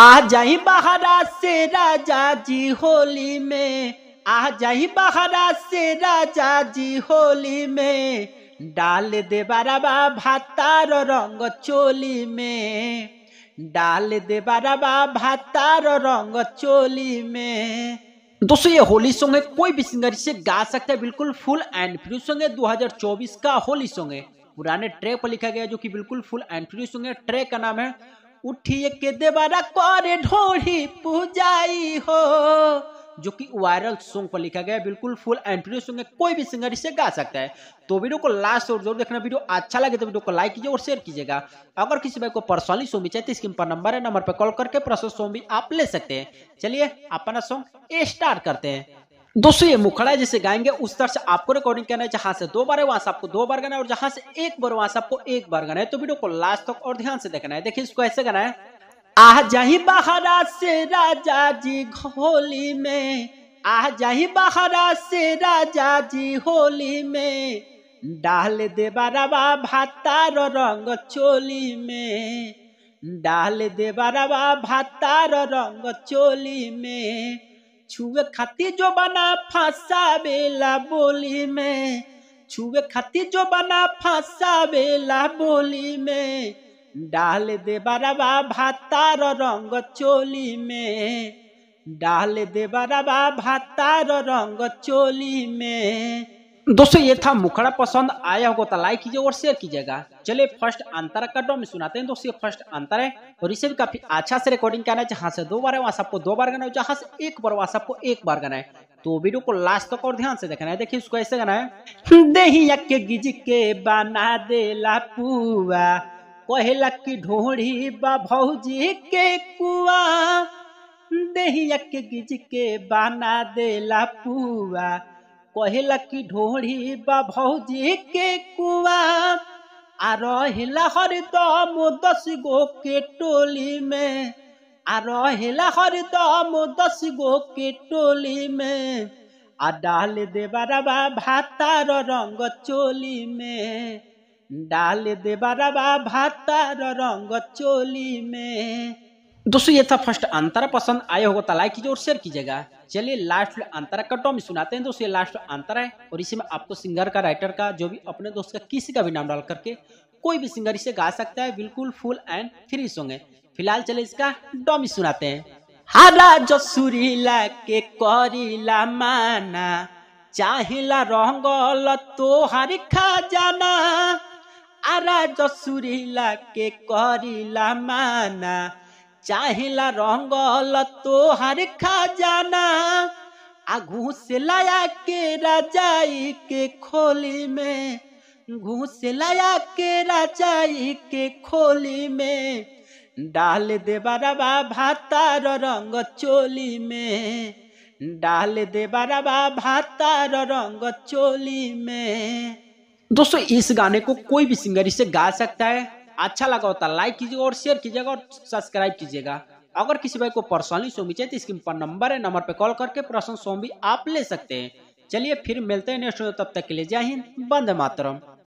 आ जाही बहरा से राजा जी होली में आ जाही बहरा से राजा जी होली में डाल दे बाराबा भातार रंग चोली में डाल दे बाराबा भातार रंग चोली में दोस्तों ये होली सॉन्ग है कोई भी सिंगर इसे गा सकता है बिल्कुल फुल एंड फ्री सॉन्ग है 2024 का होली सॉन्ग है पुराने ट्रैक पर लिखा गया जो कि बिल्कुल फुल एंड फ्री सॉन्ग है ट्रैक का नाम है उठिए के देवरा करे ढोरी पूजाई हो जो कि वायरल सॉन्ग पर लिखा गया है बिल्कुल फुल एंट्री सॉन्ग है कोई भी सिंगर इसे गा सकता है तो वीडियो को लास्ट और जरूर देखना वीडियो अच्छा लगे तो वीडियो को लाइक कीजिए और शेयर कीजिएगा अगर किसी भाई को पर्सनली सॉन्ग भी चाहिए स्क्रीन पर नंबर है नंबर पर कॉल करके पर्सनल सॉन्ग भी आप ले सकते हैं चलिए अपना सॉन्ग स्टार्ट करते हैं दोस्तों ये मुखड़ा जिसे गाएंगे उस तरह से आपको रिकॉर्डिंग करना है जहां से दो बार है वहां से आपको दो बार गाना है और जहां से एक बार वहां से आपको एक बार गाना है तो वीडियो को लास्ट तक और ध्यान से देखना है देखिए इसको ऐसे गाना है आ जाही बहरा से राजा जी होली में आ जाही बहरा से राजा जी होली में डाल दे बाराबा भातार रंग चोली में डाल दे बाराबा भातार रंग चोली में छुए खाती जो बना फांसा बेला बोली में छुए खाती जो बना फांसा बेला बोली में डाल दे बराबा भातार रंग चोली में डाल दे बराबा भातार रंग चोली में दोस्तों ये था मुखड़ा पसंद आया होगा तो लाइक कीजिए और शेयर कीजिएगा चलिए फर्स्ट अंतर का डॉम सुनाते हैं दोस्तों ये फर्स्ट अंतर है और इसे भी काफी अच्छा से रिकॉर्डिंग करना है जहां से दो बार है वहां सबको दो बार गाना है जहां से एक बार वहां सबको एक बार गाना है तो वीडियो को लास्ट तक और ध्यान से देखना है देखिए उसको ऐसे गाना है देहिया के गिज के बना दे पुआ कहला की ढोड़ी बा भौजी के कुआ देहिया के गिज के बना दे पुआ কহিলা কি ঢোড়ি বা ভৌজি কে কুয়া আর হিলা হরিদম দশি গো কে टोली में আর হিলা হরিদম দশি গো কে टोली में আর ডাল দেবারাবা ভাতার রঙ চলি মে ডাল দেবারাবা ভাতার রঙ চলি মে दोस्तों ये था फर्स्ट अंतर पसंद आया होगा तो लाइक कीजिए और शेयर कीजिएगा चलिए लास्ट अंतरा का टॉम सुनाते हैं दोस्तों ये लास्ट अंतरा है और इसी में आपको सिंगर का राइटर का जो भी अपने दोस्त का किसी का भी नाम डाल करके कोई भी सिंगर इसे गा सकता है बिल्कुल फुल एंड फ्री सॉन्ग है फिलहाल चले इसका डॉमी सुनाते हैं हरा जो सुरीला के करीला माना चाहिला रंग रंगल तोहार खजाना आरा जो सुरीला के करीला माना चाहिला रंग रंगल जाना आ घूस लाया के राजाई के खोली में घूस लाया के राजाई के खोली में डाल दे बाराबा भातार रंग चोली में डाल दे बाराबा भातार रंग चोली में दोस्तों इस गाने को कोई भी सिंगर इसे गा सकता है अच्छा लगा होता लाइक कीजिएगा और शेयर कीजिएगा और सब्सक्राइब कीजिएगा अगर किसी भाई को पर्सनली सोमी चाहिए तो स्क्रीन पर नंबर है नंबर पर कॉल करके पर्सनल सोम भी आप ले सकते हैं चलिए फिर मिलते हैं नेक्स्ट तब तक के लिए जय हिंद बंद मातरम